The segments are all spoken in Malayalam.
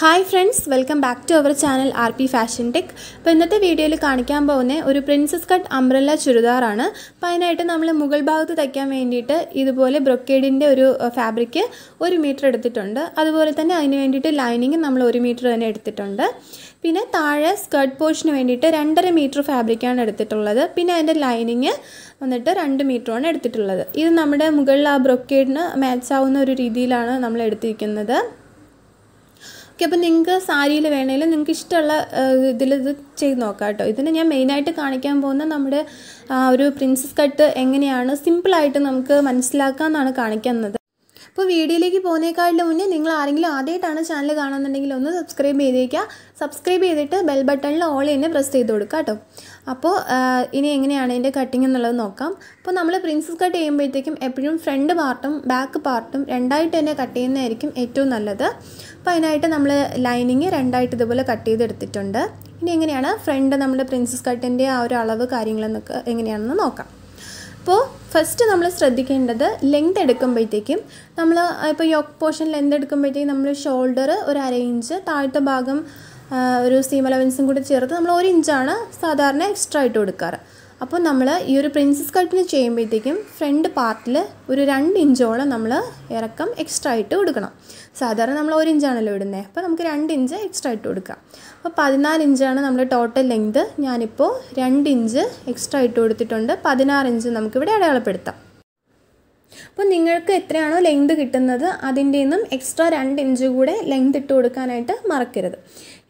hi friends welcome back to our channel R P fashion tech അപ്പോൾ ഇന്നത്തെ വീഡിയോയിൽ കാണിക്കാൻ പോകുന്ന ഒരു പ്രിൻസസ് കട്ട് അംബ്രല്ല ചുരിദാറാണ് അപ്പോൾ അതിനായിട്ട് നമ്മൾ മുഗൾ ഭാഗത്ത് തയ്ക്കാൻ വേണ്ടിയിട്ട് ഇതുപോലെ ബ്രൊക്കേഡിൻ്റെ ഒരു ഫാബ്രിക് ഒരു മീറ്റർ എടുത്തിട്ടുണ്ട് അതുപോലെ തന്നെ അതിന് വേണ്ടിയിട്ട് ലൈനിങ് നമ്മൾ ഒരു മീറ്റർ തന്നെ എടുത്തിട്ടുണ്ട് പിന്നെ താഴെ സ്കർട്ട് പോർഷന് വേണ്ടിയിട്ട് രണ്ടര മീറ്റർ ഫാബ്രിക്കാണ് എടുത്തിട്ടുള്ളത് പിന്നെ അതിൻ്റെ ലൈനിങ് വന്നിട്ട് രണ്ട് മീറ്ററാണ് എടുത്തിട്ടുള്ളത് ഇത് നമ്മുടെ മുകളിൽ ആ ബ്രൊക്കേഡിന് മാച്ച് ആവുന്ന ഒരു രീതിയിലാണ് നമ്മൾ എടുത്തിരിക്കുന്നത് ഓക്കെ അപ്പം നിങ്ങൾക്ക് സാരിയിൽ വേണമെങ്കിൽ നിങ്ങൾക്ക് ഇഷ്ടമുള്ള ഇതിൽ ഇത് ചെയ്ത് നോക്കാം കേട്ടോ ഇതിന് ഞാൻ മെയിനായിട്ട് കാണിക്കാൻ പോകുന്ന നമ്മുടെ ഒരു പ്രിൻസസ് കട്ട് എങ്ങനെയാണ് സിമ്പിളായിട്ട് നമുക്ക് മനസ്സിലാക്കാമെന്നാണ് കാണിക്കുന്നത് അപ്പോൾ വീഡിയോയിലേക്ക് പോകുന്നേക്കാളും മുന്നേ നിങ്ങൾ ആരെങ്കിലും ആദ്യമായിട്ടാണ് ചാനൽ കാണുന്നുണ്ടെങ്കിൽ ഒന്ന് സബ്സ്ക്രൈബ് ചെയ്തേക്കുക സബ്സ്ക്രൈബ് ചെയ്തിട്ട് ബെൽ ബട്ടണിൽ ഓൾ തന്നെ പ്രസ് ചെയ്ത് കൊടുക്കുക കേട്ടോ അപ്പോൾ ഇനി എങ്ങനെയാണ് ഇതിൻ്റെ കട്ടിങ് എന്നുള്ളത് നോക്കാം അപ്പോൾ നമ്മൾ പ്രിൻസസ് കട്ട് ചെയ്യുമ്പോഴത്തേക്കും എപ്പോഴും ഫ്രണ്ട് പാർട്ടും ബാക്ക് പാർട്ടും രണ്ടായിട്ട് തന്നെ കട്ട് ചെയ്യുന്നതായിരിക്കും ഏറ്റവും നല്ലത് അപ്പോൾ അതിനായിട്ട് നമ്മൾ ലൈനിങ് രണ്ടായിട്ട് ഇതുപോലെ കട്ട് ചെയ്തെടുത്തിട്ടുണ്ട് ഇനി എങ്ങനെയാണ് ഫ്രണ്ട് നമ്മുടെ പ്രിൻസസ് കട്ടിൻ്റെ ആ ഒരു അളവ് കാര്യങ്ങളെന്നൊക്കെ എങ്ങനെയാണെന്ന് നോക്കാം അപ്പോൾ ഫസ്റ്റ് നമ്മൾ ശ്രദ്ധിക്കേണ്ടത് ലെങ്ത് എടുക്കുമ്പോഴത്തേക്കും നമ്മൾ ഇപ്പോൾ യോക്ക് പോർഷൻ ലെങ്ത് എടുക്കുമ്പോഴത്തേക്കും നമ്മൾ ഷോൾഡർ ഒരു അര ഇഞ്ച് താഴത്തെ ഭാഗം ഒരു സീം അലവൻസും കൂടി ചേർത്ത് നമ്മൾ ഒരു ഇഞ്ചാണ് സാധാരണ എക്സ്ട്രാ ഇട്ട് കൊടുക്കാറ് അപ്പോൾ നമ്മൾ ഈ ഒരു പ്രിൻസസ് കട്ടിന് ചെയ്യുമ്പോഴത്തേക്കും ഫ്രണ്ട് പാർട്ടിൽ ഒരു രണ്ട് ഇഞ്ചോളം നമ്മൾ ഇറക്കം എക്സ്ട്രാ ഇട്ട് കൊടുക്കണം സാധാരണ നമ്മൾ ഒരു ഇഞ്ചാണല്ലോ ഇടുന്നത് അപ്പോൾ നമുക്ക് രണ്ട് ഇഞ്ച് എക്സ്ട്രാ ഇട്ട് കൊടുക്കാം അപ്പോൾ പതിനാല് ഇഞ്ചാണ് നമ്മൾ ടോട്ടൽ ലെങ്ത് ഞാനിപ്പോൾ രണ്ട് ഇഞ്ച് എക്സ്ട്രാ ഇട്ട് കൊടുത്തിട്ടുണ്ട് പതിനാറ് ഇഞ്ച് നമുക്കിവിടെ അടയാളപ്പെടുത്താം അപ്പോൾ നിങ്ങൾക്ക് എത്രയാണോ ലെങ്ത് കിട്ടുന്നത് അതിൻ്റെ നിന്നും എക്സ്ട്രാ രണ്ട് ഇഞ്ച് കൂടെ ലെങ്ത് ഇട്ട് കൊടുക്കാനായിട്ട് മറക്കരുത്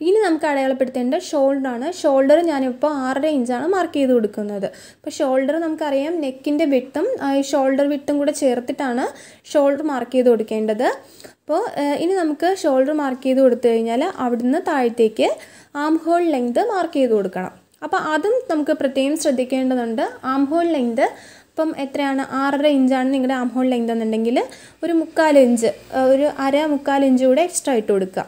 ഇനി നമുക്ക് അടയാളപ്പെടുത്തേണ്ട ഷോൾഡർ ആണ് ഷോൾഡർ ഞാനിപ്പോൾ ആറര ഇഞ്ചാണ് മാർക്ക് ചെയ്ത് കൊടുക്കുന്നത് അപ്പോൾ ഷോൾഡർ നമുക്കറിയാം നെക്കിൻ്റെ വിട്ടും ഈ ഷോൾഡർ വിട്ടും കൂടെ ചേർത്തിട്ടാണ് ഷോൾഡർ മാർക്ക് ചെയ്ത് കൊടുക്കേണ്ടത് അപ്പോൾ ഇനി നമുക്ക് ഷോൾഡർ മാർക്ക് ചെയ്ത് കൊടുത്തു കഴിഞ്ഞാൽ അവിടുന്ന് താഴത്തേക്ക് ആം ഹോൾ ലെങ്ത് മാർക്ക് ചെയ്ത് കൊടുക്കണം അപ്പോൾ അതും നമുക്ക് പ്രത്യേകം ശ്രദ്ധിക്കേണ്ടതുണ്ട് ആം ഹോൾ ലെങ്ത് ഇപ്പം എത്രയാണ് ആറര ഇഞ്ചാണ് നിങ്ങളുടെ ആം ഹോൾ ലെങ്ത് എന്നുണ്ടെങ്കിൽ ഒരു മുക്കാലിഞ്ച് ഇഞ്ച് ഒരു അര മുക്കാലിഞ്ച് ഇഞ്ച് കൂടെ എക്സ്ട്രാ ഇട്ട് കൊടുക്കുക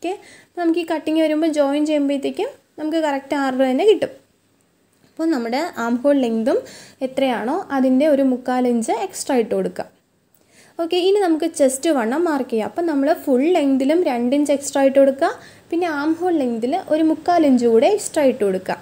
ഓക്കെ അപ്പോൾ നമുക്ക് ഈ കട്ടിങ് വരുമ്പോൾ ജോയിൻ ചെയ്യുമ്പോഴത്തേക്കും നമുക്ക് കറക്റ്റ് ആറ് തന്നെ കിട്ടും അപ്പോൾ നമ്മുടെ ആം ഹോൾ ലെങ്തും എത്രയാണോ അതിൻ്റെ ഒരു മുക്കാലിഞ്ച് എക്സ്ട്രാ ഇട്ട് കൊടുക്കുക ഓക്കെ ഇനി നമുക്ക് ചെസ്റ്റ് വണ്ണം മാർക്ക് ചെയ്യാം അപ്പം നമ്മൾ ഫുൾ ലെങ്തിലും രണ്ടിഞ്ച് ഇഞ്ച് എക്സ്ട്രാ ഇട്ട് കൊടുക്കുക പിന്നെ ആം ഹോൾ ലെങ്തിൽ ഒരു മുക്കാൽ ഇഞ്ച് കൂടെ എക്സ്ട്രാ ഇട്ട് കൊടുക്കുക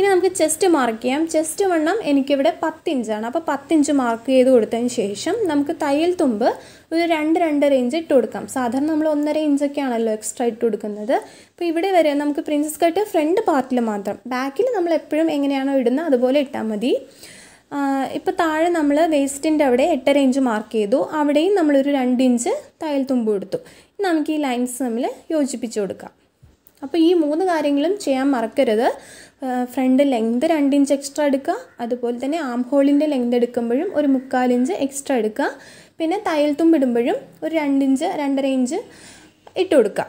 ഇനി നമുക്ക് ചെസ്റ്റ് മാർക്ക് ചെയ്യാം ചെസ്റ്റ് വണ്ണം എനിക്കിവിടെ പത്തിഞ്ചാണ് ഇഞ്ചാണ് അപ്പോൾ പത്തിഞ്ച് മാർക്ക് ചെയ്ത് കൊടുത്തതിന് ശേഷം നമുക്ക് തയ്യൽ തുമ്പ് ഒരു രണ്ട് രണ്ടര ഇഞ്ച് ഇട്ട് കൊടുക്കാം സാധാരണ നമ്മൾ ഒന്നര ഇഞ്ചൊക്കെ ആണല്ലോ എക്സ്ട്രാ ഇട്ട് കൊടുക്കുന്നത് അപ്പോൾ ഇവിടെ വരെ നമുക്ക് പ്രിൻസസ് കട്ട് ഫ്രണ്ട് പാർട്ടിൽ മാത്രം ബാക്കിൽ നമ്മൾ എപ്പോഴും എങ്ങനെയാണോ ഇടുന്നത് അതുപോലെ ഇട്ടാൽ മതി ഇപ്പോൾ താഴെ നമ്മൾ വേസ്റ്റിൻ്റെ അവിടെ എട്ടര ഇഞ്ച് മാർക്ക് ചെയ്തു അവിടെയും നമ്മളൊരു രണ്ട് ഇഞ്ച് തയ്യൽ തുമ്പ് കൊടുത്തു നമുക്ക് ഈ ലൈൻസ് നമ്മൾ യോജിപ്പിച്ച് കൊടുക്കാം അപ്പോൾ ഈ മൂന്ന് കാര്യങ്ങളും ചെയ്യാൻ മറക്കരുത് ഫ്രണ്ട് ലെങ്ത് രണ്ട് ഇഞ്ച് എക്സ്ട്രാ എടുക്കുക അതുപോലെ തന്നെ ആം ഹോളിൻ്റെ ലെങ്ത് എടുക്കുമ്പോഴും ഒരു മുക്കാൽ ഇഞ്ച് എക്സ്ട്രാ എടുക്കുക പിന്നെ തയ്യൽ തുമ്പിടുമ്പോഴും ഒരു രണ്ട് ഇഞ്ച് രണ്ടര ഇഞ്ച് ഇട്ട് കൊടുക്കുക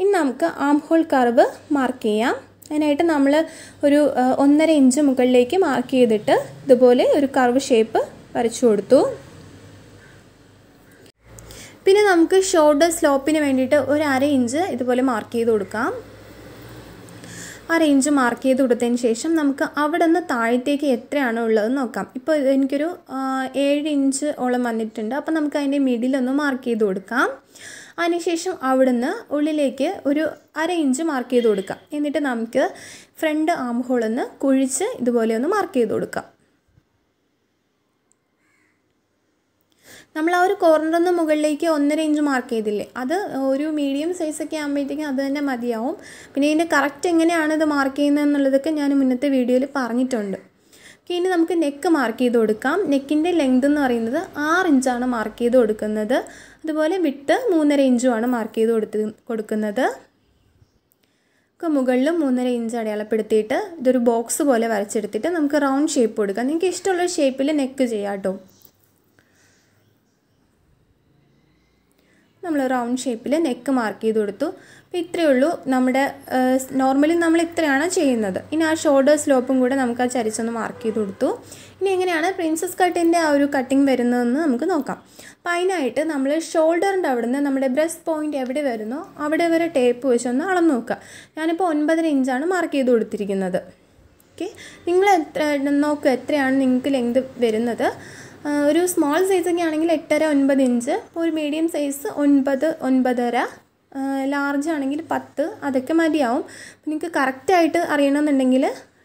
ഇനി നമുക്ക് ആം ഹോൾ കർവ് മാർക്ക് ചെയ്യാം അതിനായിട്ട് നമ്മൾ ഒരു ഒന്നര ഇഞ്ച് മുകളിലേക്ക് മാർക്ക് ചെയ്തിട്ട് ഇതുപോലെ ഒരു കർവ് ഷേപ്പ് വരച്ചു കൊടുത്തു പിന്നെ നമുക്ക് ഷോൾഡർ സ്ലോപ്പിന് വേണ്ടിയിട്ട് ഒരു അര ഇഞ്ച് ഇതുപോലെ മാർക്ക് ചെയ്ത് കൊടുക്കാം ആ റേഞ്ച് മാർക്ക് ചെയ്ത് കൊടുത്തതിന് ശേഷം നമുക്ക് അവിടെ നിന്ന് താഴത്തേക്ക് എത്രയാണ് ഉള്ളതെന്ന് നോക്കാം ഇപ്പോൾ എനിക്കൊരു ഏഴ് ഇഞ്ച് ഓളം വന്നിട്ടുണ്ട് അപ്പോൾ നമുക്ക് അതിൻ്റെ മിഡിലൊന്ന് മാർക്ക് ചെയ്ത് കൊടുക്കാം അതിനുശേഷം അവിടുന്ന് ഉള്ളിലേക്ക് ഒരു അര ഇഞ്ച് മാർക്ക് ചെയ്ത് കൊടുക്കാം എന്നിട്ട് നമുക്ക് ഫ്രണ്ട് ആം ഹോളൊന്ന് കുഴിച്ച് ഇതുപോലെ ഒന്ന് മാർക്ക് ചെയ്ത് കൊടുക്കാം നമ്മൾ ആ ഒരു കോർണറിന് മുകളിലേക്ക് ഒന്നര ഇഞ്ച് മാർക്ക് ചെയ്തില്ലേ അത് ഒരു മീഡിയം സൈസൊക്കെ ആകുമ്പോഴത്തേക്കും അത് തന്നെ മതിയാവും പിന്നെ ഇതിൻ്റെ കറക്റ്റ് എങ്ങനെയാണ് ഇത് മാർക്ക് ചെയ്യുന്നത് എന്നുള്ളതൊക്കെ ഞാൻ മുന്നത്തെ വീഡിയോയിൽ പറഞ്ഞിട്ടുണ്ട് ഓക്കെ ഇനി നമുക്ക് നെക്ക് മാർക്ക് ചെയ്ത് കൊടുക്കാം നെക്കിൻ്റെ ലെങ്ത് എന്ന് പറയുന്നത് ആറ് ഇഞ്ചാണ് മാർക്ക് ചെയ്ത് കൊടുക്കുന്നത് അതുപോലെ വിട്ട് മൂന്നര ഇഞ്ചുമാണ് മാർക്ക് ചെയ്ത് കൊടുത്ത് കൊടുക്കുന്നത് നമുക്ക് മുകളിലും മൂന്നര ഇഞ്ച് അടയാളപ്പെടുത്തിയിട്ട് ഇതൊരു ബോക്സ് പോലെ വരച്ചെടുത്തിട്ട് നമുക്ക് റൗണ്ട് ഷേപ്പ് കൊടുക്കാം നിങ്ങൾക്ക് ഇഷ്ടമുള്ള ഷേപ്പിൽ നെക്ക് ചെയ്യാം കേട്ടോ നമ്മൾ റൗണ്ട് ഷേപ്പിൽ നെക്ക് മാർക്ക് ചെയ്ത് കൊടുത്തു അപ്പോൾ ഇത്രയേ ഉള്ളൂ നമ്മുടെ നോർമലി നമ്മൾ ഇത്രയാണ് ചെയ്യുന്നത് ഇനി ആ ഷോൾഡർ സ്ലോപ്പും കൂടെ നമുക്ക് ആ ചരിച്ചൊന്ന് മാർക്ക് ചെയ്ത് കൊടുത്തു ഇനി എങ്ങനെയാണ് പ്രിൻസസ് കട്ടിൻ്റെ ആ ഒരു കട്ടിങ് വരുന്നതെന്ന് നമുക്ക് നോക്കാം അപ്പം അതിനായിട്ട് നമ്മൾ ഷോൾഡറിൻ്റെ നിന്ന് നമ്മുടെ ബ്രസ്റ്റ് പോയിൻ്റ് എവിടെ വരുന്നോ അവിടെ വരെ ടേപ്പ് വെച്ച് ഒന്ന് അളന്ന് നോക്കുക ഞാനിപ്പോൾ ഒൻപതര ഇഞ്ചാണ് മാർക്ക് ചെയ്ത് കൊടുത്തിരിക്കുന്നത് ഓക്കെ നിങ്ങൾ എത്ര നോക്കുക എത്രയാണ് നിങ്ങൾക്ക് ലെങ്ത് വരുന്നത് ഒരു സ്മോൾ സൈസൊക്കെ ആണെങ്കിൽ എട്ടര ഒൻപത് ഇഞ്ച് ഒരു മീഡിയം സൈസ് ഒൻപത് ഒൻപതര ലാർജ് ആണെങ്കിൽ പത്ത് അതൊക്കെ മതിയാവും നിങ്ങൾക്ക് കറക്റ്റായിട്ട് അറിയണമെന്നുണ്ടെങ്കിൽ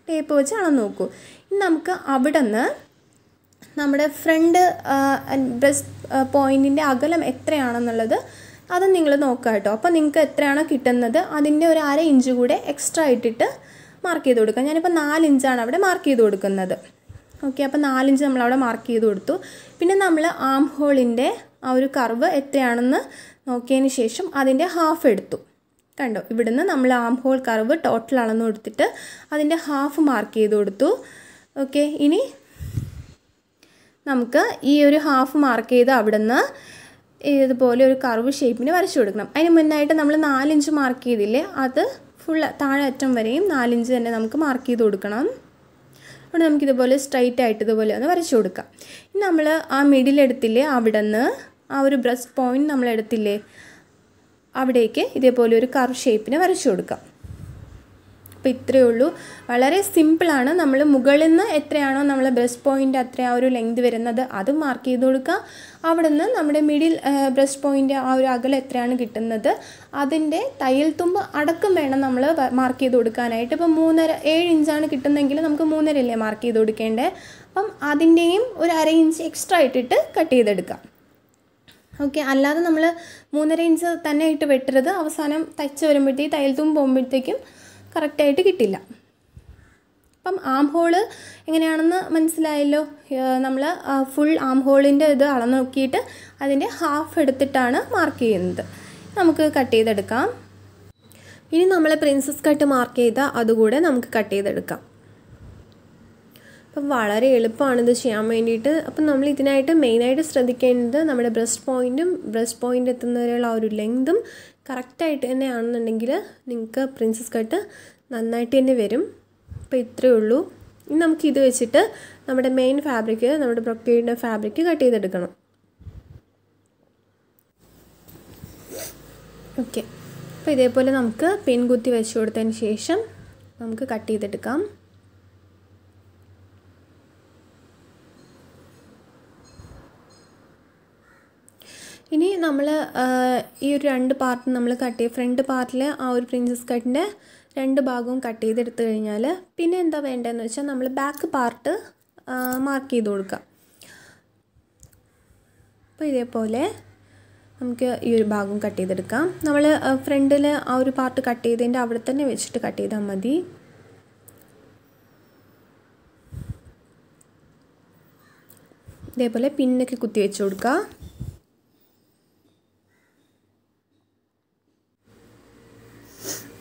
ടേപ്പ് വെച്ച് അളന്ന് നോക്കൂ ഇനി നമുക്ക് അവിടെ നിന്ന് നമ്മുടെ ഫ്രണ്ട് ബ്രസ്റ്റ് പോയിൻറ്റിൻ്റെ അകലം എത്രയാണെന്നുള്ളത് അത് നിങ്ങൾ നോക്കുക കേട്ടോ അപ്പോൾ നിങ്ങൾക്ക് എത്രയാണോ കിട്ടുന്നത് അതിൻ്റെ ഒരു അര ഇഞ്ച് കൂടെ എക്സ്ട്രാ ഇട്ടിട്ട് മാർക്ക് ചെയ്ത് കൊടുക്കുക ഞാനിപ്പോൾ നാല് ഇഞ്ചാണ് അവിടെ മാർക്ക് ചെയ്ത് കൊടുക്കുന്നത് ഓക്കെ അപ്പോൾ നാലിഞ്ച് നമ്മളവിടെ മാർക്ക് ചെയ്ത് കൊടുത്തു പിന്നെ നമ്മൾ ആം ഹോളിൻ്റെ ആ ഒരു കർവ് എത്രയാണെന്ന് നോക്കിയതിന് ശേഷം അതിൻ്റെ ഹാഫ് എടുത്തു കണ്ടോ ഇവിടുന്ന് നമ്മൾ ആം ഹോൾ കർവ് ടോട്ടൽ അളന്ന് കൊടുത്തിട്ട് അതിൻ്റെ ഹാഫ് മാർക്ക് ചെയ്ത് കൊടുത്തു ഓക്കെ ഇനി നമുക്ക് ഈ ഒരു ഹാഫ് മാർക്ക് ചെയ്ത് അവിടുന്ന് ഇതുപോലെ ഒരു കർവ് ഷേപ്പിന് വരച്ചു കൊടുക്കണം അതിന് മുന്നായിട്ട് നമ്മൾ നാലിഞ്ച് മാർക്ക് ചെയ്തില്ലേ അത് ഫുൾ താഴെ അറ്റം വരെയും നാലിഞ്ച് തന്നെ നമുക്ക് മാർക്ക് ചെയ്ത് കൊടുക്കണം അപ്പോൾ നമുക്കിതുപോലെ സ്ട്രൈറ്റ് ആയിട്ട് ഇതുപോലെ ഒന്ന് വരച്ചു കൊടുക്കാം ഇനി നമ്മൾ ആ മിഡിൽ എടുത്തില്ലേ അവിടെ നിന്ന് ആ ഒരു ബ്രസ്റ്റ് പോയിൻറ്റ് നമ്മൾ അവിടേക്ക് ഇതേപോലെ ഒരു കർവ് ഷേപ്പിന് വരച്ചു കൊടുക്കാം അപ്പോൾ ഇത്രയേ ഉള്ളൂ വളരെ സിമ്പിളാണ് നമ്മൾ മുകളിൽ നിന്ന് എത്രയാണോ നമ്മൾ ബ്രസ്റ്റ് പോയിൻ്റ് അത്ര ആ ഒരു ലെങ്ത് വരുന്നത് അത് മാർക്ക് ചെയ്ത് കൊടുക്കുക അവിടെ നിന്ന് നമ്മുടെ മിഡിൽ ബ്രസ്റ്റ് പോയിൻ്റ് ആ ഒരു അകലം എത്രയാണ് കിട്ടുന്നത് അതിൻ്റെ തയ്യൽ തുമ്പ് അടക്കം വേണം നമ്മൾ മാർക്ക് ചെയ്ത് കൊടുക്കാനായിട്ട് ഇപ്പം മൂന്നര ഏഴ് ഇഞ്ചാണ് കിട്ടുന്നതെങ്കിൽ നമുക്ക് അല്ലേ മാർക്ക് ചെയ്ത് കൊടുക്കേണ്ടത് അപ്പം അതിൻ്റെയും ഒരു അര ഇഞ്ച് എക്സ്ട്രാ ഇട്ടിട്ട് കട്ട് ചെയ്തെടുക്കാം ഓക്കെ അല്ലാതെ നമ്മൾ മൂന്നര ഇഞ്ച് തന്നെ ഇട്ട് വെട്ടരുത് അവസാനം തയ്ച്ച് വരുമ്പോഴത്തേക്ക് തയ്യൽ തുമ്പ് പോകുമ്പോഴത്തേക്കും കറക്റ്റായിട്ട് കിട്ടില്ല അപ്പം ആം ഹോള് എങ്ങനെയാണെന്ന് മനസ്സിലായല്ലോ നമ്മൾ ഫുൾ ആം ഹോളിൻ്റെ ഇത് അളന്ന് നോക്കിയിട്ട് അതിൻ്റെ ഹാഫ് എടുത്തിട്ടാണ് മാർക്ക് ചെയ്യുന്നത് നമുക്ക് കട്ട് ചെയ്തെടുക്കാം ഇനി നമ്മൾ പ്രിൻസസ് കട്ട് മാർക്ക് ചെയ്ത അതുകൂടെ നമുക്ക് കട്ട് ചെയ്തെടുക്കാം അപ്പം വളരെ എളുപ്പമാണ് ഇത് ചെയ്യാൻ വേണ്ടിയിട്ട് അപ്പം നമ്മൾ ഇതിനായിട്ട് മെയിനായിട്ട് ശ്രദ്ധിക്കേണ്ടത് നമ്മുടെ ബ്രസ്റ്റ് പോയിൻറ്റും ബ്രസ്റ്റ് പോയിൻ്റ് എത്തുന്നവരെയുള്ള ആ ഒരു ലെങ്തും കറക്റ്റായിട്ട് തന്നെ ആണെന്നുണ്ടെങ്കിൽ നിങ്ങൾക്ക് പ്രിൻസസ് കട്ട് നന്നായിട്ട് തന്നെ വരും അപ്പോൾ ഇത്രയേ ഉള്ളൂ ഇനി നമുക്ക് ഇത് വെച്ചിട്ട് നമ്മുടെ മെയിൻ ഫാബ്രിക് നമ്മുടെ ബ്രൊക്കേഡിൻ്റെ ഫാബ്രിക് കട്ട് ചെയ്തെടുക്കണം ഓക്കെ അപ്പോൾ ഇതേപോലെ നമുക്ക് പിൻ കുത്തി വെച്ച് കൊടുത്തതിന് ശേഷം നമുക്ക് കട്ട് ചെയ്തെടുക്കാം ഇനി നമ്മൾ ഈ ഒരു രണ്ട് പാർട്ട് നമ്മൾ കട്ട് ചെയ്ത് ഫ്രണ്ട് പാർട്ടിൽ ആ ഒരു പ്രിൻസസ് കട്ടിൻ്റെ രണ്ട് ഭാഗവും കട്ട് ചെയ്തെടുത്ത് കഴിഞ്ഞാൽ പിന്നെ എന്താ വേണ്ടതെന്ന് വെച്ചാൽ നമ്മൾ ബാക്ക് പാർട്ട് മാർക്ക് ചെയ്ത് കൊടുക്കുക അപ്പോൾ ഇതേപോലെ നമുക്ക് ഈ ഒരു ഭാഗം കട്ട് ചെയ്തെടുക്കാം നമ്മൾ ഫ്രണ്ടിൽ ആ ഒരു പാർട്ട് കട്ട് ചെയ്തതിൻ്റെ അവിടെ തന്നെ വെച്ചിട്ട് കട്ട് ചെയ്താൽ മതി ഇതേപോലെ പിന്നൊക്കെ കുത്തി വെച്ച് കൊടുക്കുക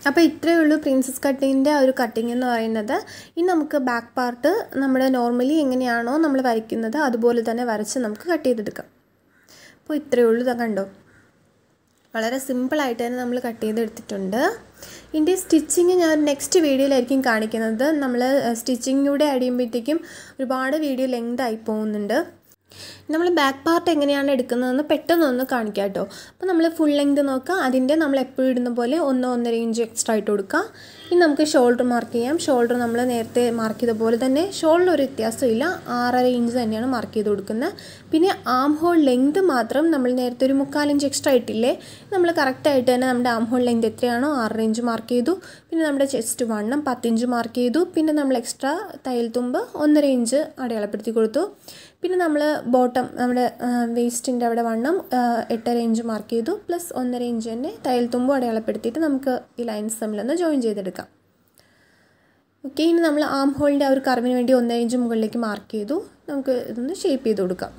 അപ്പോൾ ഇത്രയേ ഉള്ളൂ പ്രിൻസസ് കട്ടിങ്ങിൻ്റെ ആ ഒരു കട്ടിങ് എന്ന് പറയുന്നത് ഇനി നമുക്ക് ബാക്ക് പാർട്ട് നമ്മൾ നോർമലി എങ്ങനെയാണോ നമ്മൾ വരയ്ക്കുന്നത് അതുപോലെ തന്നെ വരച്ച് നമുക്ക് കട്ട് ചെയ്തെടുക്കാം അപ്പോൾ ഇത്രയേ ഉള്ളൂ കണ്ടോ വളരെ സിമ്പിളായിട്ട് തന്നെ നമ്മൾ കട്ട് ചെയ്തെടുത്തിട്ടുണ്ട് ഇതിൻ്റെ സ്റ്റിച്ചിങ് ഞാൻ നെക്സ്റ്റ് വീഡിയോയിലായിരിക്കും കാണിക്കുന്നത് നമ്മൾ സ്റ്റിച്ചിങ്ങിലൂടെ അടിയുമ്പോഴത്തേക്കും ഒരുപാട് വീഡിയോ ലെങ്ത് ആയി പോകുന്നുണ്ട് നമ്മൾ ബാക്ക് പാർട്ട് എങ്ങനെയാണ് എടുക്കുന്നതെന്ന് പെട്ടെന്നൊന്ന് കാണിക്കാം കേട്ടോ അപ്പോൾ നമ്മൾ ഫുൾ ലെങ്ത് നോക്കുക അതിൻ്റെ നമ്മൾ എപ്പോഴും ഇടുന്ന പോലെ ഒന്ന് ഒന്നര ഇഞ്ച് എക്സ്ട്രാ ആയിട്ട് കൊടുക്കുക ഇനി നമുക്ക് ഷോൾഡർ മാർക്ക് ചെയ്യാം ഷോൾഡർ നമ്മൾ നേരത്തെ മാർക്ക് ചെയ്ത പോലെ തന്നെ ഷോൾഡർ ഒരു വ്യത്യാസമില്ല ആറര ഇഞ്ച് തന്നെയാണ് മാർക്ക് ചെയ്ത് കൊടുക്കുന്നത് പിന്നെ ആം ഹോൾ ലെങ്ത് മാത്രം നമ്മൾ നേരത്തെ ഒരു മുക്കാൽ ഇഞ്ച് എക്സ്ട്രാ ഇട്ടില്ലേ നമ്മൾ കറക്റ്റായിട്ട് തന്നെ നമ്മുടെ ആം ഹോൾ ലെങ്ത് എത്രയാണോ ആറര ഇഞ്ച് മാർക്ക് ചെയ്തു പിന്നെ നമ്മുടെ ചെസ്റ്റ് വണ്ണം പത്തിഞ്ച് മാർക്ക് ചെയ്തു പിന്നെ നമ്മൾ എക്സ്ട്രാ തയ്യൽ തുമ്പ് ഒന്നര ഇഞ്ച് അടയാളപ്പെടുത്തി കൊടുത്തു പിന്നെ നമ്മൾ ബോട്ടം നമ്മുടെ വേസ്റ്റിൻ്റെ അവിടെ വണ്ണം എട്ടര ഇഞ്ച് മാർക്ക് ചെയ്തു പ്ലസ് ഒന്നര ഇഞ്ച് തന്നെ തയ്യൽ തുമ്പ് അടയാളപ്പെടുത്തിയിട്ട് നമുക്ക് ഈ ലൈൻസ് തമ്മിലൊന്ന് ജോയിൻ ചെയ്തെടുക്കാം ഓക്കെ ഇനി നമ്മൾ ആം ഹോളിൻ്റെ ആ ഒരു കറിവിന് വേണ്ടി ഒന്നര ഇഞ്ച് മുകളിലേക്ക് മാർക്ക് ചെയ്തു നമുക്ക് ഇതൊന്ന് ഷേപ്പ് ചെയ്ത് കൊടുക്കാം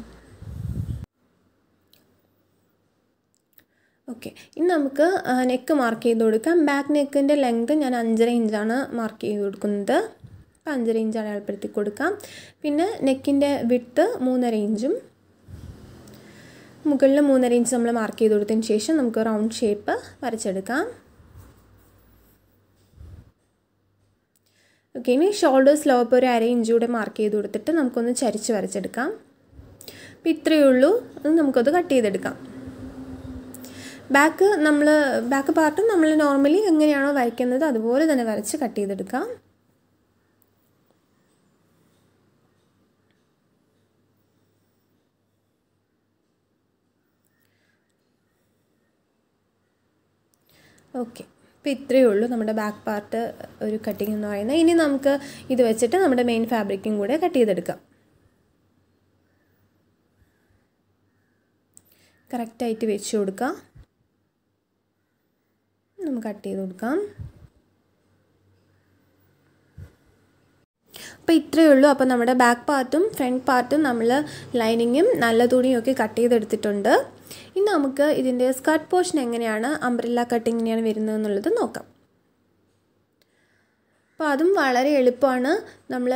ഓക്കെ ഇനി നമുക്ക് നെക്ക് മാർക്ക് ചെയ്ത് കൊടുക്കാം ബാക്ക് നെക്കിൻ്റെ ലെങ്ത് ഞാൻ അഞ്ചര ഇഞ്ചാണ് മാർക്ക് ചെയ്ത് കൊടുക്കുന്നത് അപ്പോൾ അഞ്ചര ഇഞ്ച് അടയാളപ്പെടുത്തി കൊടുക്കാം പിന്നെ നെക്കിൻ്റെ വിട്ട് മൂന്നര ഇഞ്ചും മുകളിൽ മൂന്നര ഇഞ്ച് നമ്മൾ മാർക്ക് ചെയ്ത് കൊടുത്തതിന് ശേഷം നമുക്ക് റൗണ്ട് ഷേപ്പ് വരച്ചെടുക്കാം ഓക്കെ ഇനി ഷോൾഡേഴ്സ് ലോപ്പ് ഒരു അര ഇഞ്ച് കൂടെ മാർക്ക് ചെയ്ത് കൊടുത്തിട്ട് നമുക്കൊന്ന് ചരിച്ച് വരച്ചെടുക്കാം അപ്പം ഇത്രയേ ഉള്ളൂ അത് നമുക്കത് കട്ട് ചെയ്തെടുക്കാം ബാക്ക് നമ്മൾ ബാക്ക് പാർട്ട് നമ്മൾ നോർമലി എങ്ങനെയാണോ വരയ്ക്കുന്നത് അതുപോലെ തന്നെ വരച്ച് കട്ട് ചെയ്തെടുക്കാം ഓക്കെ അപ്പോൾ ഇത്രയേ ഉള്ളൂ നമ്മുടെ ബാക്ക് പാർട്ട് ഒരു കട്ടിങ് എന്ന് പറയുന്നത് ഇനി നമുക്ക് ഇത് വെച്ചിട്ട് നമ്മുടെ മെയിൻ ഫാബ്രിക്കും കൂടെ കട്ട് ചെയ്തെടുക്കാം കറക്റ്റായിട്ട് വെച്ച് കൊടുക്കാം നമുക്ക് കട്ട് ചെയ്ത് കൊടുക്കാം അപ്പോൾ ഇത്രയേ ഉള്ളൂ അപ്പോൾ നമ്മുടെ ബാക്ക് പാർട്ടും ഫ്രണ്ട് പാർട്ടും നമ്മൾ ലൈനിങ്ങും നല്ല തുണിയും ഒക്കെ കട്ട് ചെയ്തെടുത്തിട്ടുണ്ട് ഇന്ന് നമുക്ക് ഇതിൻ്റെ സ്കർട്ട് പോർഷൻ എങ്ങനെയാണ് അംബ്രല്ല കട്ടിങ് എങ്ങനെയാണ് വരുന്നത് എന്നുള്ളത് നോക്കാം അപ്പോൾ അതും വളരെ എളുപ്പമാണ് നമ്മൾ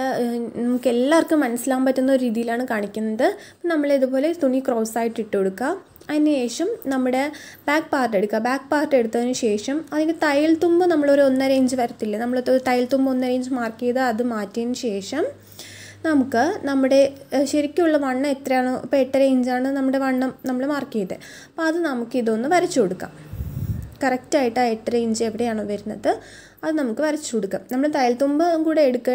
നമുക്ക് എല്ലാവർക്കും മനസ്സിലാൻ പറ്റുന്ന ഒരു രീതിയിലാണ് കാണിക്കുന്നത് നമ്മൾ ഇതുപോലെ തുണി ക്രോസ് ആയിട്ട് ഇട്ട് കൊടുക്കുക അതിനുശേഷം നമ്മുടെ ബാക്ക് പാർട്ട് എടുക്കുക ബാക്ക് പാർട്ട് എടുത്തതിന് ശേഷം അതിൻ്റെ തയ്യൽ തുമ്പ് നമ്മളൊരു ഒന്നര ഇഞ്ച് വരത്തില്ല നമ്മൾ തയ്യൽ തുമ്പ് ഒന്നര ഇഞ്ച് മാർക്ക് ചെയ്ത് അത് മാറ്റിയതിന് ശേഷം നമുക്ക് നമ്മുടെ ശരിക്കുള്ള വണ്ണം എത്രയാണോ ഇപ്പോൾ എട്ടര ഇഞ്ചാണ് നമ്മുടെ വണ്ണം നമ്മൾ മാർക്ക് ചെയ്തത് അപ്പോൾ അത് നമുക്ക് ഇതൊന്ന് വരച്ചു കൊടുക്കാം കറക്റ്റായിട്ട് ആ എട്ടര ഇഞ്ച് എവിടെയാണോ വരുന്നത് അത് നമുക്ക് വരച്ചു കൊടുക്കാം നമ്മൾ തയ്യൽത്തുമ്പ് കൂടെ എടുക്ക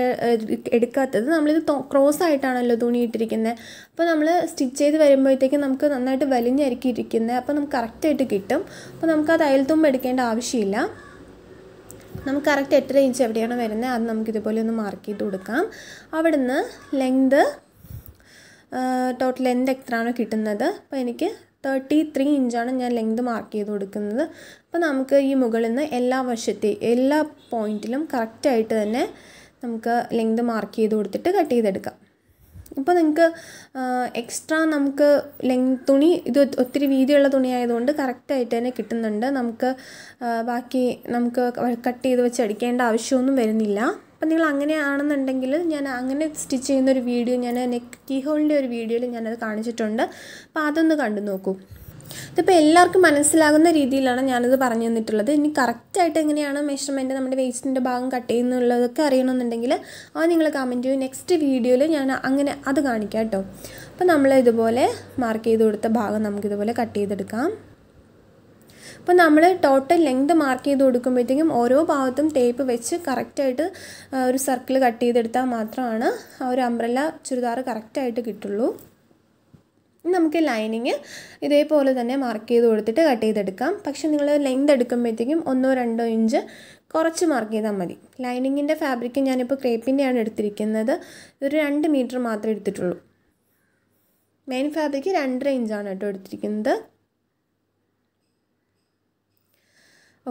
എടുക്കാത്തത് നമ്മളിത് ക്രോസ് ആയിട്ടാണല്ലോ തുണി ഇട്ടിരിക്കുന്നത് അപ്പോൾ നമ്മൾ സ്റ്റിച്ച് ചെയ്ത് വരുമ്പോഴത്തേക്കും നമുക്ക് നന്നായിട്ട് വലിഞ്ഞരക്കിയിരിക്കുന്നത് അപ്പോൾ നമുക്ക് കറക്റ്റായിട്ട് കിട്ടും അപ്പോൾ നമുക്ക് ആ തയ്യൽത്തുമ്പ് എടുക്കേണ്ട ആവശ്യമില്ല നമുക്ക് കറക്റ്റ് എട്ടര ഇഞ്ച് എവിടെയാണോ വരുന്നത് അത് നമുക്ക് ഇതുപോലെ ഒന്ന് മാർക്ക് ചെയ്ത് കൊടുക്കാം അവിടുന്ന് ലെങ്ത് ടോട്ടൽ ലെങ്ത് എത്രയാണോ കിട്ടുന്നത് അപ്പോൾ എനിക്ക് തേർട്ടി ത്രീ ഇഞ്ചാണ് ഞാൻ ലെങ്ത് മാർക്ക് ചെയ്ത് കൊടുക്കുന്നത് അപ്പോൾ നമുക്ക് ഈ മുകളിൽ നിന്ന് എല്ലാ വശത്തെ എല്ലാ പോയിൻറ്റിലും കറക്റ്റായിട്ട് തന്നെ നമുക്ക് ലെങ്ത് മാർക്ക് ചെയ്ത് കൊടുത്തിട്ട് കട്ട് ചെയ്തെടുക്കാം അപ്പോൾ നിങ്ങൾക്ക് എക്സ്ട്രാ നമുക്ക് ലെങ് തുണി ഇത് ഒത്തിരി വീതിയുള്ള തുണി ആയതുകൊണ്ട് കറക്റ്റായിട്ട് തന്നെ കിട്ടുന്നുണ്ട് നമുക്ക് ബാക്കി നമുക്ക് കട്ട് ചെയ്ത് വെച്ച് അടിക്കേണ്ട ആവശ്യമൊന്നും വരുന്നില്ല അപ്പം നിങ്ങൾ അങ്ങനെ ആണെന്നുണ്ടെങ്കിൽ ഞാൻ അങ്ങനെ സ്റ്റിച്ച് ചെയ്യുന്ന ഒരു വീഡിയോ ഞാൻ നെക്ക് കീ ഹോളിൻ്റെ ഒരു വീഡിയോയിൽ ഞാനത് കാണിച്ചിട്ടുണ്ട് അപ്പോൾ അതൊന്ന് കണ്ടു നോക്കൂ ഇതിപ്പോൾ എല്ലാവർക്കും മനസ്സിലാകുന്ന രീതിയിലാണ് ഞാനത് പറഞ്ഞു തന്നിട്ടുള്ളത് ഇനി കറക്റ്റായിട്ട് എങ്ങനെയാണ് മെഷർമെൻറ്റ് നമ്മുടെ വേസ്റ്റിൻ്റെ ഭാഗം കട്ട് ചെയ്യുന്നുള്ളതൊക്കെ അറിയണമെന്നുണ്ടെങ്കിൽ ആ നിങ്ങൾ കമൻറ്റ് ചെയ്യൂ നെക്സ്റ്റ് വീഡിയോയിൽ ഞാൻ അങ്ങനെ അത് കാണിക്കാം കേട്ടോ അപ്പോൾ നമ്മൾ ഇതുപോലെ മാർക്ക് ചെയ്ത് കൊടുത്ത ഭാഗം നമുക്കിതുപോലെ കട്ട് ചെയ്തെടുക്കാം അപ്പോൾ നമ്മൾ ടോട്ടൽ ലെങ്ത് മാർക്ക് ചെയ്ത് കൊടുക്കുമ്പോഴത്തേക്കും ഓരോ ഭാഗത്തും ടേപ്പ് വെച്ച് കറക്റ്റായിട്ട് ഒരു സർക്കിൾ കട്ട് ചെയ്തെടുത്താൽ മാത്രമാണ് ആ ഒരു അംബ്രല്ല ചുരിദാർ കറക്റ്റായിട്ട് കിട്ടുള്ളൂ നമുക്ക് ലൈനിങ് ഇതേപോലെ തന്നെ മാർക്ക് ചെയ്ത് കൊടുത്തിട്ട് കട്ട് ചെയ്തെടുക്കാം പക്ഷേ നിങ്ങൾ ലെങ്ത് എടുക്കുമ്പോഴത്തേക്കും ഒന്നോ രണ്ടോ ഇഞ്ച് കുറച്ച് മാർക്ക് ചെയ്താൽ മതി ലൈനിങ്ങിൻ്റെ ഫാബ്രിക്ക് ഞാനിപ്പോൾ ക്രേപ്പിൻ്റെയാണ് എടുത്തിരിക്കുന്നത് ഒരു രണ്ട് മീറ്റർ മാത്രമേ എടുത്തിട്ടുള്ളൂ മെയിൻ ഫാബ്രിക് രണ്ടര ഇഞ്ചാണ് കേട്ടോ എടുത്തിരിക്കുന്നത്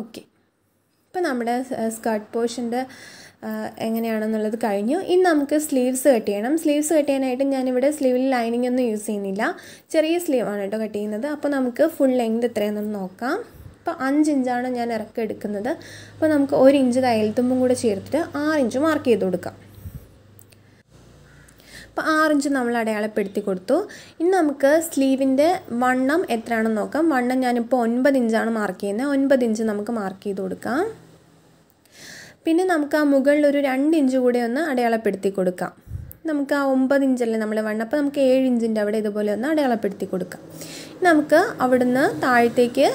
ഓക്കെ ഇപ്പം നമ്മുടെ സ്കർട്ട് പോർഷൻ്റെ എങ്ങനെയാണെന്നുള്ളത് കഴിഞ്ഞു ഇനി നമുക്ക് സ്ലീവ്സ് കട്ട് ചെയ്യണം സ്ലീവ്സ് കട്ട് ചെയ്യാനായിട്ട് ഞാനിവിടെ സ്ലീവിൽ ലൈനിങ് ഒന്നും യൂസ് ചെയ്യുന്നില്ല ചെറിയ സ്ലീവാണ് കേട്ടോ കട്ട് ചെയ്യുന്നത് അപ്പോൾ നമുക്ക് ഫുൾ ലെങ്ത് എത്രയാണെന്ന് നോക്കാം ഇപ്പോൾ അഞ്ച് ഇഞ്ചാണ് ഞാൻ ഇറക്കി എടുക്കുന്നത് അപ്പോൾ നമുക്ക് ഒരു ഇഞ്ച് തയ്യൽത്തുമ്പും കൂടെ ചേർത്തിട്ട് ആറ് ഇഞ്ച് മാർക്ക് ചെയ്ത് കൊടുക്കാം അപ്പോൾ ആറിഞ്ച് നമ്മൾ അടയാളപ്പെടുത്തി കൊടുത്തു ഇനി നമുക്ക് സ്ലീവിൻ്റെ വണ്ണം എത്രയാണെന്ന് നോക്കാം വണ്ണം ഞാനിപ്പോൾ ഒൻപത് ഇഞ്ചാണ് മാർക്ക് ചെയ്യുന്നത് ഒൻപത് ഇഞ്ച് നമുക്ക് മാർക്ക് ചെയ്ത് കൊടുക്കാം പിന്നെ നമുക്ക് ആ മുകളിൽ ഒരു രണ്ട് ഇഞ്ച് കൂടെ ഒന്ന് അടയാളപ്പെടുത്തി കൊടുക്കാം നമുക്ക് ആ ഒമ്പത് ഇഞ്ചല്ലേ നമ്മൾ വണ്ണം അപ്പോൾ നമുക്ക് ഏഴ് ഇഞ്ചിൻ്റെ അവിടെ ഇതുപോലെ ഒന്ന് അടയാളപ്പെടുത്തി കൊടുക്കാം നമുക്ക് അവിടുന്ന് താഴത്തേക്ക്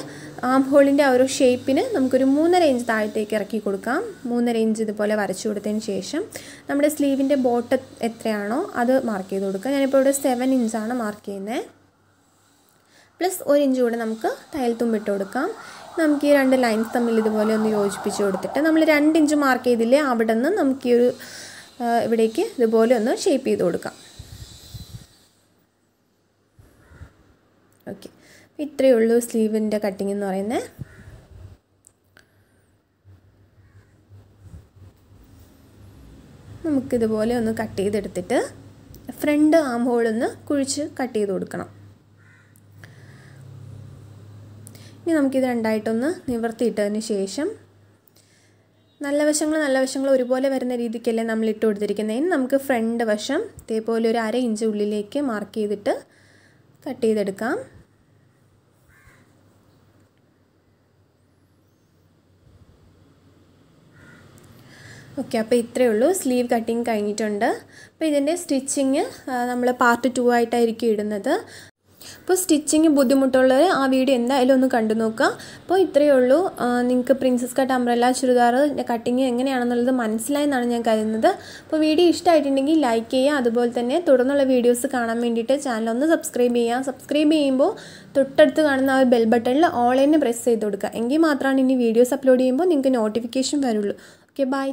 ആം ഹോളിൻ്റെ ആ ഒരു ഷേപ്പിന് നമുക്കൊരു മൂന്നര ഇഞ്ച് താഴത്തേക്ക് ഇറക്കി കൊടുക്കാം മൂന്നര ഇഞ്ച് ഇതുപോലെ വരച്ചു കൊടുത്തതിന് ശേഷം നമ്മുടെ സ്ലീവിൻ്റെ ബോട്ട എത്രയാണോ അത് മാർക്ക് ചെയ്ത് കൊടുക്കുക ഞാനിപ്പോൾ ഇവിടെ സെവൻ ഇഞ്ചാണ് മാർക്ക് ചെയ്യുന്നത് പ്ലസ് ഒരു ഇഞ്ച് കൂടെ നമുക്ക് തയ്യൽ തുമ്പിട്ട് കൊടുക്കാം നമുക്ക് ഈ രണ്ട് ലൈൻസ് തമ്മിൽ ഇതുപോലെ ഒന്ന് യോജിപ്പിച്ച് കൊടുത്തിട്ട് നമ്മൾ രണ്ട് ഇഞ്ച് മാർക്ക് ചെയ്തില്ലേ അവിടെ നിന്ന് നമുക്ക് ഈ ഒരു ഇവിടേക്ക് ഇതുപോലെ ഒന്ന് ഷേപ്പ് ചെയ്ത് കൊടുക്കാം ഓക്കെ ഇത്രയേ ഉള്ളൂ സ്ലീവിൻ്റെ കട്ടിങ് എന്ന് പറയുന്നത് നമുക്കിതുപോലെ ഒന്ന് കട്ട് ചെയ്തെടുത്തിട്ട് ഫ്രണ്ട് ആം ഹോൾ ഒന്ന് കുഴിച്ച് കട്ട് ചെയ്ത് കൊടുക്കണം ഇനി നമുക്കിത് രണ്ടായിട്ടൊന്ന് നിവർത്തിയിട്ടതിന് ശേഷം നല്ല വശങ്ങൾ നല്ല വശങ്ങൾ ഒരുപോലെ വരുന്ന രീതിക്കല്ലേ നമ്മൾ ഇട്ട് ഇനി നമുക്ക് ഫ്രണ്ട് വശം ഇതേപോലെ ഒരു അര ഇഞ്ച് ഉള്ളിലേക്ക് മാർക്ക് ചെയ്തിട്ട് കട്ട് ചെയ്തെടുക്കാം ഓക്കെ അപ്പോൾ ഇത്രയേ ഉള്ളൂ സ്ലീവ് കട്ടിങ് കഴിഞ്ഞിട്ടുണ്ട് അപ്പോൾ ഇതിൻ്റെ സ്റ്റിച്ചിങ് നമ്മൾ പാർട്ട് ടു ആയിട്ടായിരിക്കും ഇടുന്നത് അപ്പോൾ സ്റ്റിച്ചിങ് ബുദ്ധിമുട്ടുള്ളവർ ആ വീഡിയോ എന്തായാലും ഒന്ന് കണ്ടു നോക്കുക അപ്പോൾ ഇത്രയേ ഉള്ളൂ നിങ്ങൾക്ക് princess cut umbrella churidar cutting എങ്ങനെയാണെന്നുള്ളത് മനസ്സിലായെന്നാണ് ഞാൻ കരുതുന്നത് അപ്പോൾ വീഡിയോ ഇഷ്ടമായിട്ടുണ്ടെങ്കിൽ ലൈക്ക് ചെയ്യുക അതുപോലെ തന്നെ തുടർന്നുള്ള വീഡിയോസ് കാണാൻ വേണ്ടിയിട്ട് ചാനൽ ഒന്ന് സബ്സ്ക്രൈബ് ചെയ്യുക സബ്സ്ക്രൈബ് ചെയ്യുമ്പോൾ തൊട്ടടുത്ത് കാണുന്ന ആ ഒരു ബെൽ ബട്ടണിൽ ഓൺലൈനെ പ്രസ് ചെയ്ത് കൊടുക്കുക എങ്കിൽ മാത്രമാണ് ഇനി വീഡിയോസ് അപ്ലോഡ് ചെയ്യുമ്പോൾ നിങ്ങൾക്ക് നോട്ടിഫിക്കേഷൻ വരുള്ളൂ ഓക്കെ ബൈ